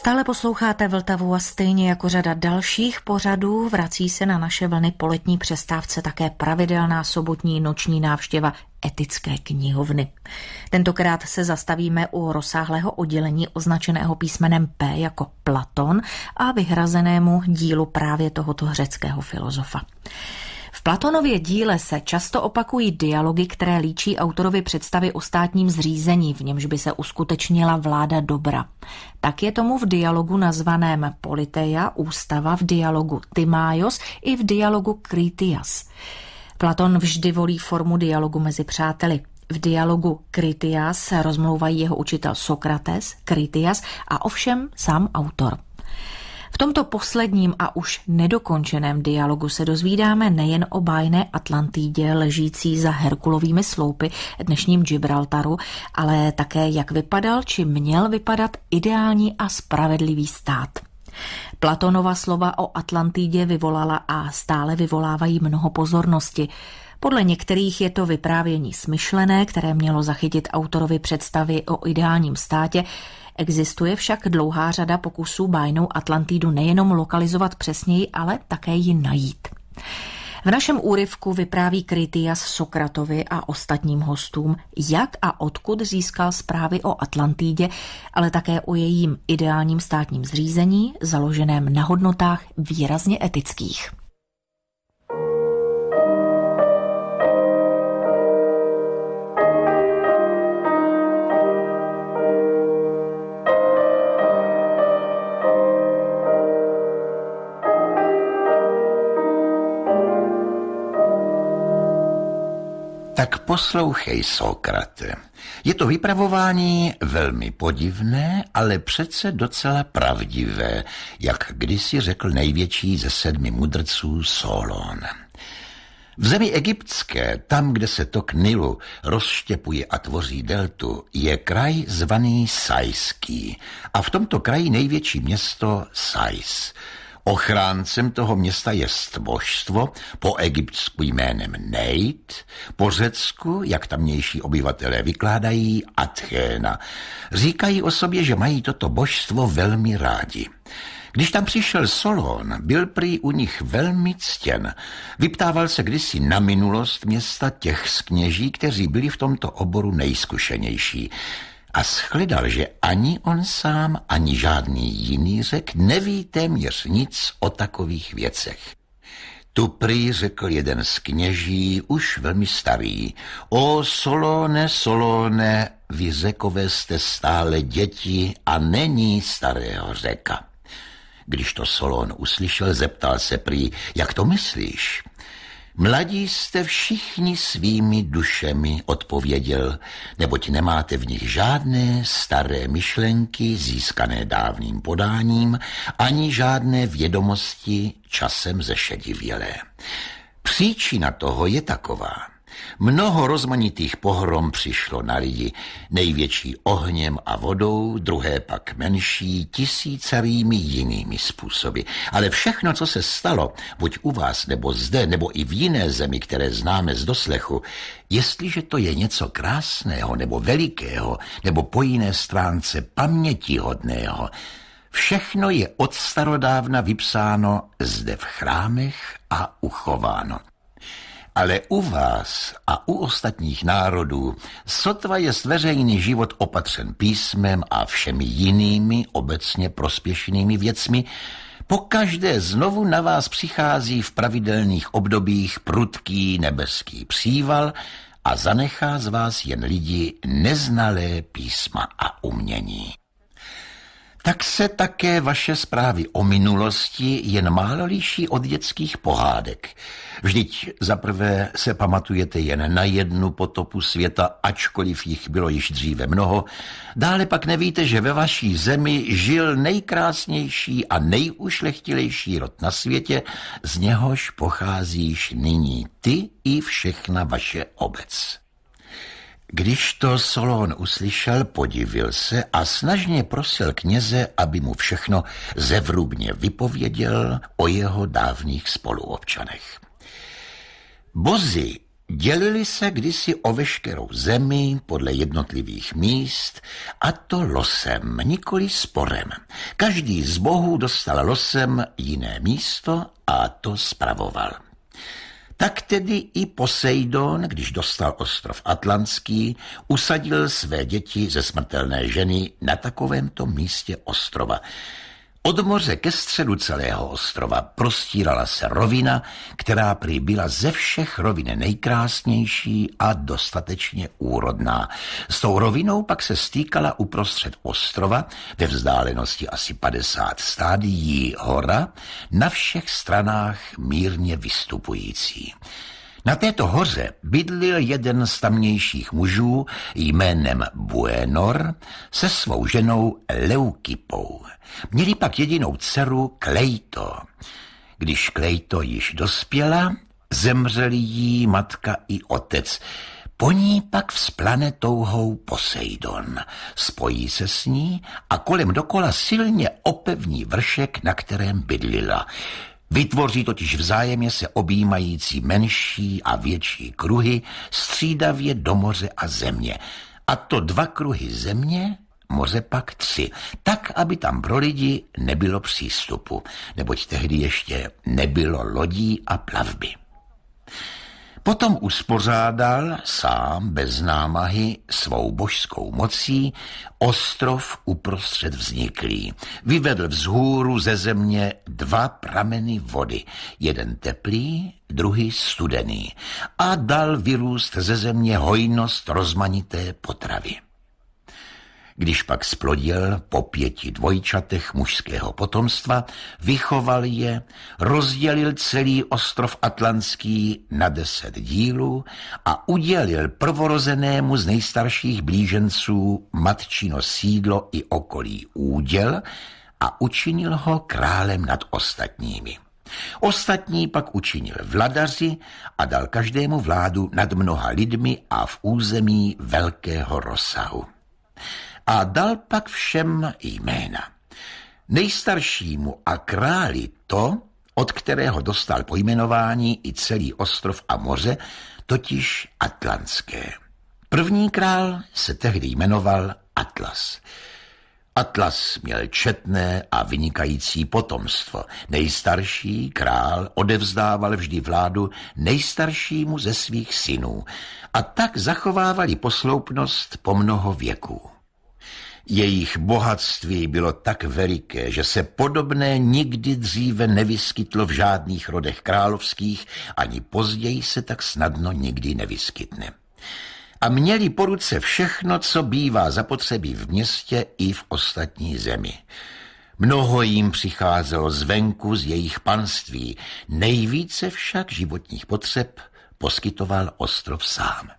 Stále posloucháte Vltavu a stejně jako řada dalších pořadů vrací se na naše vlny po letní přestávce také pravidelná sobotní noční návštěva etické knihovny. Tentokrát se zastavíme u rozsáhlého oddělení označeného písmenem P jako Platon a vyhrazenému dílu právě tohoto řeckého filozofa. V Platonově díle se často opakují dialogy, které líčí autorovi představy o státním zřízení, v němž by se uskutečnila vláda dobra. Tak je tomu v dialogu nazvaném Politeia, ústava v dialogu Timájos i v dialogu Kritias. Platon vždy volí formu dialogu mezi přáteli. V dialogu Kritias rozmlouvají jeho učitel Sokrates, Kritias a ovšem sám autor. V tomto posledním a už nedokončeném dialogu se dozvídáme nejen o bájné Atlantidě ležící za Herkulovými sloupy dnešním Gibraltaru, ale také jak vypadal či měl vypadat ideální a spravedlivý stát. Platonova slova o Atlantidě vyvolala a stále vyvolávají mnoho pozornosti. Podle některých je to vyprávění smyšlené, které mělo zachytit autorovi představy o ideálním státě, Existuje však dlouhá řada pokusů bájnou Atlantidu nejenom lokalizovat přesněji, ale také ji najít. V našem úryvku vypráví Kritias Sokratovi a ostatním hostům, jak a odkud získal zprávy o Atlantidě, ale také o jejím ideálním státním zřízení, založeném na hodnotách výrazně etických. Tak poslouchej, Sokrate. Je to vypravování velmi podivné, ale přece docela pravdivé, jak kdysi řekl největší ze sedmi mudrců Solon. V zemi egyptské, tam, kde se tok Nilu rozštěpuje a tvoří deltu, je kraj zvaný Sajský a v tomto kraji největší město Sajs. Ochráncem toho města je stvořstvo po egyptsku jménem Neit, po řecku, jak tamnější obyvatelé vykládají, Athéna. Říkají o sobě, že mají toto božstvo velmi rádi. Když tam přišel Solon, byl prý u nich velmi ctěn. Vyptával se kdysi na minulost města těch z kněží, kteří byli v tomto oboru nejzkušenější a shledal, že ani on sám, ani žádný jiný řek neví téměř nic o takových věcech. Tu prý řekl jeden z kněží, už velmi starý. O Solone, Solone, vy řekové jste stále děti a není starého řeka. Když to Solon uslyšel, zeptal se prý, jak to myslíš? Mladí jste všichni svými dušemi, odpověděl, neboť nemáte v nich žádné staré myšlenky získané dávným podáním, ani žádné vědomosti časem zešedivělé. Příčina toho je taková. Mnoho rozmanitých pohrom přišlo na lidi, největší ohněm a vodou, druhé pak menší, tisícarými jinými způsoby. Ale všechno, co se stalo, buď u vás, nebo zde, nebo i v jiné zemi, které známe z doslechu, jestliže to je něco krásného, nebo velikého, nebo po jiné stránce pamětihodného, Všechno je od starodávna vypsáno zde v chrámech a uchováno. Ale u vás a u ostatních národů sotva je veřejný život opatřen písmem a všemi jinými obecně prospěšnými věcmi, po každé znovu na vás přichází v pravidelných obdobích prudký nebeský příval a zanechá z vás jen lidi neznalé písma a umění tak se také vaše zprávy o minulosti jen málo liší od dětských pohádek. Vždyť zaprvé se pamatujete jen na jednu potopu světa, ačkoliv jich bylo již dříve mnoho, dále pak nevíte, že ve vaší zemi žil nejkrásnější a nejušlechtilejší rod na světě, z něhož pocházíš nyní ty i všechna vaše obec. Když to Solon uslyšel, podivil se a snažně prosil kněze, aby mu všechno zevrubně vypověděl o jeho dávných spoluobčanech. Bozy dělili se kdysi o veškerou zemi podle jednotlivých míst a to losem, nikoli sporem. Každý z bohů dostal losem jiné místo a to spravoval. Tak tedy i Poseidon, když dostal ostrov Atlantský, usadil své děti ze smrtelné ženy na takovémto místě ostrova. Od moře ke středu celého ostrova prostírala se rovina, která prý byla ze všech rovin nejkrásnější a dostatečně úrodná. S tou rovinou pak se stýkala uprostřed ostrova ve vzdálenosti asi 50 stádií hora, na všech stranách mírně vystupující. Na této hoře bydlil jeden z tamnějších mužů jménem Buenor se svou ženou Leukipou. Měli pak jedinou dceru Klejto. Když Klejto již dospěla, zemřeli jí matka i otec. Po ní pak vzplane touhou Poseidon. Spojí se s ní a kolem dokola silně opevní vršek, na kterém bydlila. Vytvoří totiž vzájemně se objímající menší a větší kruhy střídavě do moře a země. A to dva kruhy země, moře pak tři, tak, aby tam pro lidi nebylo přístupu, neboť tehdy ještě nebylo lodí a plavby. Potom uspořádal sám bez námahy svou božskou mocí ostrov uprostřed vzniklý. Vyvedl vzhůru ze země dva prameny vody, jeden teplý, druhý studený a dal vyrůst ze země hojnost rozmanité potravy. Když pak splodil po pěti dvojčatech mužského potomstva, vychoval je, rozdělil celý ostrov Atlantský na deset dílů a udělil prvorozenému z nejstarších blíženců matčino sídlo i okolí úděl a učinil ho králem nad ostatními. Ostatní pak učinil vladaři a dal každému vládu nad mnoha lidmi a v území velkého rozsahu a dal pak všem jména. Nejstaršímu a králi to, od kterého dostal pojmenování i celý ostrov a moře, totiž Atlantské. První král se tehdy jmenoval Atlas. Atlas měl četné a vynikající potomstvo. Nejstarší král odevzdával vždy vládu nejstaršímu ze svých synů a tak zachovávali posloupnost po mnoho věků. Jejich bohatství bylo tak veliké, že se podobné nikdy dříve nevyskytlo v žádných rodech královských, ani později se tak snadno nikdy nevyskytne. A měli po ruce všechno, co bývá zapotřebí v městě i v ostatní zemi. Mnoho jim přicházelo zvenku z jejich panství, nejvíce však životních potřeb poskytoval ostrov sám.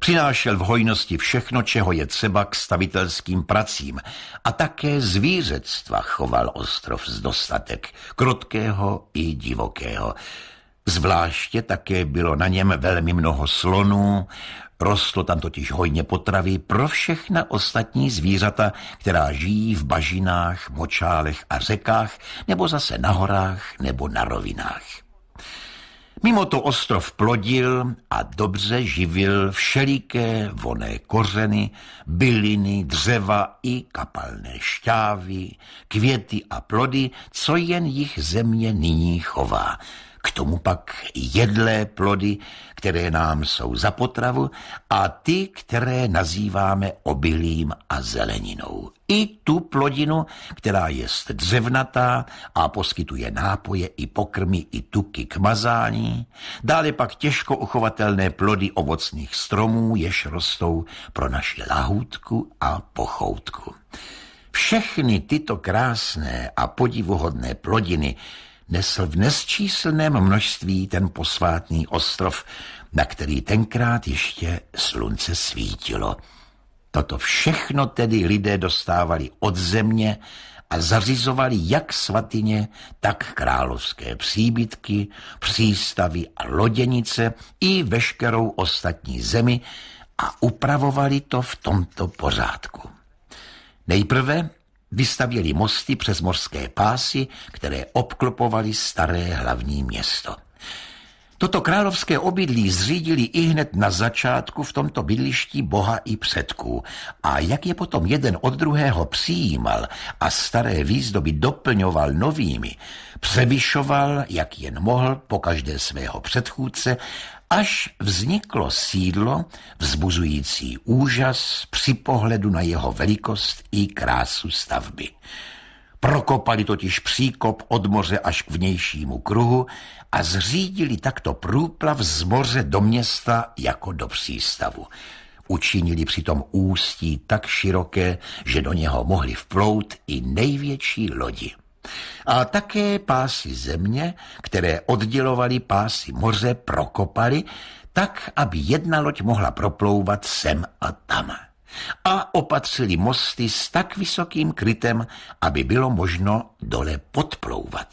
Přinášel v hojnosti všechno, čeho je třeba k stavitelským pracím a také zvířectva choval ostrov z dostatek, krotkého i divokého. Zvláště také bylo na něm velmi mnoho slonů, rostlo tam totiž hojně potravy pro všechna ostatní zvířata, která žijí v bažinách, močálech a řekách, nebo zase na horách nebo na rovinách. Mimo to ostrov plodil a dobře živil všeliké voné kořeny, byliny, dřeva i kapalné šťávy, květy a plody, co jen jich země nyní chová – k tomu pak jedlé plody, které nám jsou za potravu a ty, které nazýváme obilím a zeleninou. I tu plodinu, která je dřevnatá a poskytuje nápoje i pokrmy i tuky k mazání. Dále pak těžko uchovatelné plody ovocných stromů, jež rostou pro naši lahůdku a pochoutku. Všechny tyto krásné a podivuhodné plodiny nesl v nesčíslném množství ten posvátný ostrov, na který tenkrát ještě slunce svítilo. Toto všechno tedy lidé dostávali od země a zařizovali jak svatyně, tak královské příbytky, přístavy a loděnice i veškerou ostatní zemi a upravovali to v tomto pořádku. Nejprve Vystavěli mosty přes mořské pásy, které obklopovaly staré hlavní město. Toto královské obydlí zřídili i hned na začátku v tomto bydlišti boha i předků. A jak je potom jeden od druhého přijímal a staré výzdoby doplňoval novými, převyšoval, jak jen mohl, po každé svého předchůdce až vzniklo sídlo vzbuzující úžas při pohledu na jeho velikost i krásu stavby. Prokopali totiž příkop od moře až k vnějšímu kruhu a zřídili takto průplav z moře do města jako do přístavu. Učinili přitom ústí tak široké, že do něho mohli vplout i největší lodi. A také pásy země, které oddělovaly pásy moře, prokopaly, tak, aby jedna loď mohla proplouvat sem a tam. A opatřili mosty s tak vysokým krytem, aby bylo možno dole podplouvat.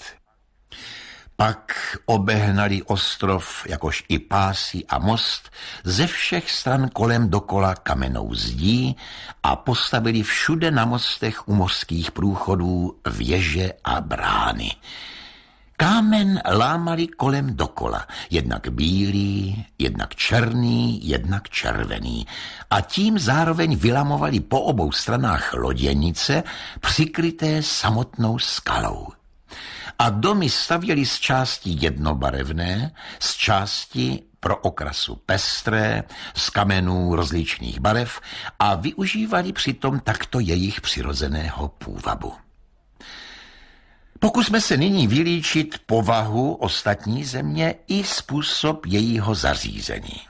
Pak obehnali ostrov, jakož i pásy a most, ze všech stran kolem dokola kamenou zdí a postavili všude na mostech u mořských průchodů věže a brány. Kámen lámali kolem dokola, jednak bílý, jednak černý, jednak červený. A tím zároveň vylamovali po obou stranách loděnice, přikryté samotnou skalou a domy stavěli z části jednobarevné, z části pro okrasu pestré, z kamenů rozličných barev a využívali přitom takto jejich přirozeného půvabu. Pokusme se nyní vylíčit povahu ostatní země i způsob jejího zařízení.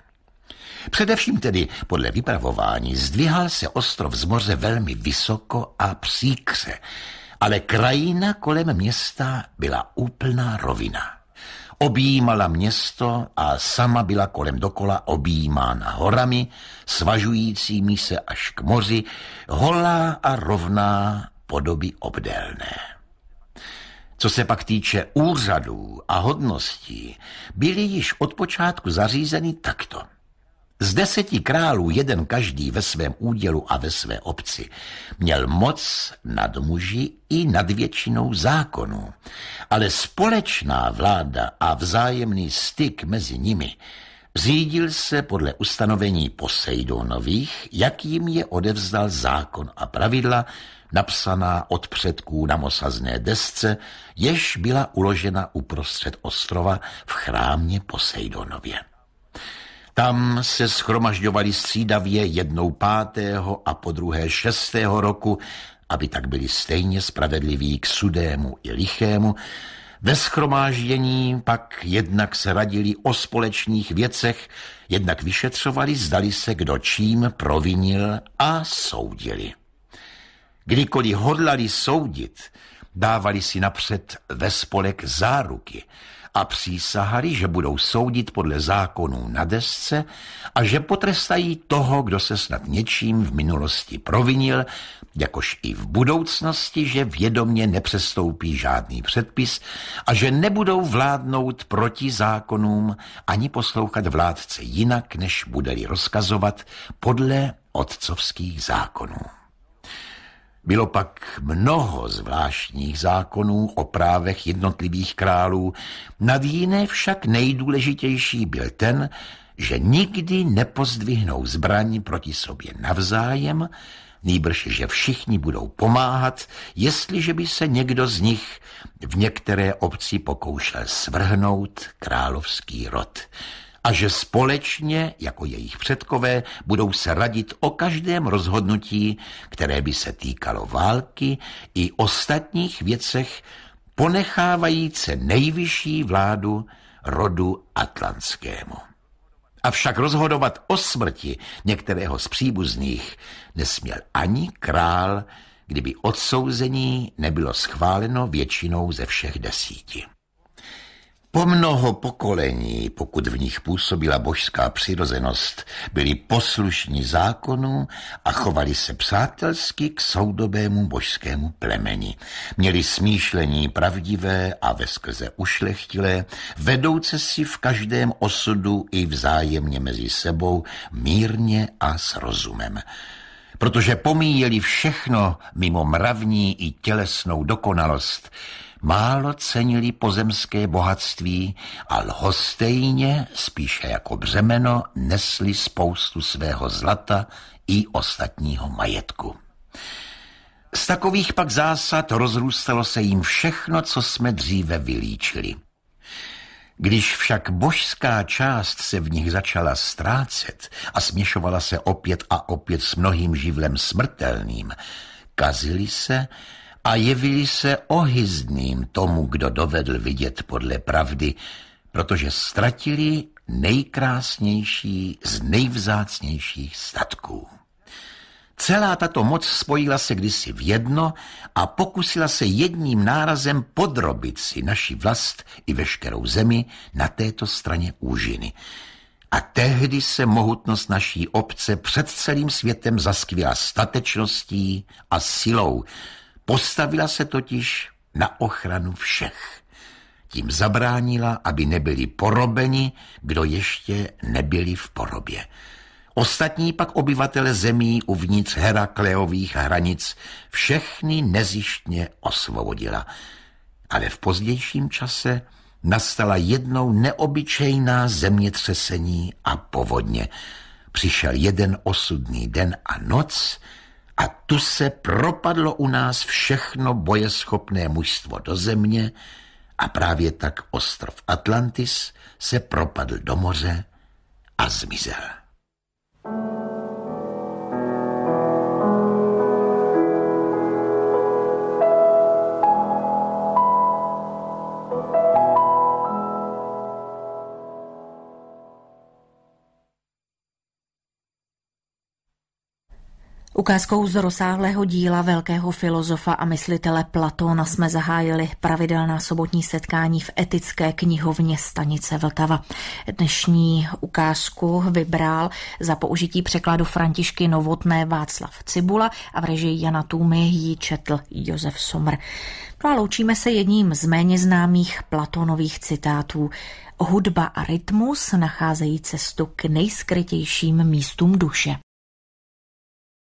Především tedy podle vypravování zdvíhal se ostrov z moře velmi vysoko a příkře, ale krajina kolem města byla úplná rovina. Objímala město a sama byla kolem dokola objímána horami, svažujícími se až k moři, holá a rovná podoby obdélné. Co se pak týče úřadů a hodností, byly již od počátku zařízeny takto – z deseti králů jeden každý ve svém údělu a ve své obci měl moc nad muži i nad většinou zákonů, ale společná vláda a vzájemný styk mezi nimi řídil se podle ustanovení Poseidonových, jakým je odevzdal zákon a pravidla napsaná od předků na mosazné desce, jež byla uložena uprostřed ostrova v chrámě Poseidonově. Tam se schromažďovali střídavě jednou pátého a po druhé šestého roku, aby tak byli stejně spravedliví k sudému i lichému, ve schromáždění pak jednak se radili o společných věcech, jednak vyšetřovali, zdali se, kdo čím provinil a soudili. Kdykoliv hodlali soudit, dávali si napřed ve spolek záruky – a přísahali, že budou soudit podle zákonů na desce a že potrestají toho, kdo se snad něčím v minulosti provinil, jakož i v budoucnosti, že vědomě nepřestoupí žádný předpis a že nebudou vládnout proti zákonům ani poslouchat vládce jinak, než bude-li rozkazovat podle otcovských zákonů. Bylo pak mnoho zvláštních zákonů o právech jednotlivých králů, nad jiné však nejdůležitější byl ten, že nikdy nepozdvihnou zbraň proti sobě navzájem, nýbrž, že všichni budou pomáhat, jestliže by se někdo z nich v některé obci pokoušel svrhnout královský rod a že společně, jako jejich předkové, budou se radit o každém rozhodnutí, které by se týkalo války i ostatních věcech, ponechávajíce nejvyšší vládu rodu atlantskému. Avšak rozhodovat o smrti některého z příbuzných nesměl ani král, kdyby odsouzení nebylo schváleno většinou ze všech desíti. Po mnoho pokolení, pokud v nich působila božská přirozenost, byli poslušní zákonu a chovali se přátelsky k soudobému božskému plemeni. Měli smýšlení pravdivé a veskrze ušlechtilé, vedouce si v každém osudu i vzájemně mezi sebou mírně a s rozumem protože pomíjeli všechno mimo mravní i tělesnou dokonalost, málo cenili pozemské bohatství a lhostejně, spíše jako břemeno, nesli spoustu svého zlata i ostatního majetku. Z takových pak zásad rozrůstalo se jim všechno, co jsme dříve vylíčili. Když však božská část se v nich začala ztrácet a směšovala se opět a opět s mnohým živlem smrtelným, kazili se a jevili se ohyzdným tomu, kdo dovedl vidět podle pravdy, protože ztratili nejkrásnější z nejvzácnějších statků. Celá tato moc spojila se kdysi v jedno a pokusila se jedním nárazem podrobit si naši vlast i veškerou zemi na této straně úžiny. A tehdy se mohutnost naší obce před celým světem zaskvěla statečností a silou, Postavila se totiž na ochranu všech. Tím zabránila, aby nebyli porobeni, kdo ještě nebyli v porobě. Ostatní pak obyvatele zemí uvnitř Herakleových hranic všechny nezištně osvobodila. Ale v pozdějším čase nastala jednou neobyčejná zemětřesení a povodně. Přišel jeden osudný den a noc, a tu se propadlo u nás všechno bojeschopné mužstvo do země a právě tak ostrov Atlantis se propadl do moře a zmizel. Ukázkou z rozsáhlého díla velkého filozofa a myslitele Platona jsme zahájili pravidelná sobotní setkání v etické knihovně Stanice Vltava. Dnešní ukázku vybral za použití překladu Františky Novotné Václav Cibula a v režii Jana Tůmy ji četl Josef Somr. No a loučíme se jedním z méně známých Platonových citátů. Hudba a rytmus nacházejí cestu k nejskrytějším místům duše.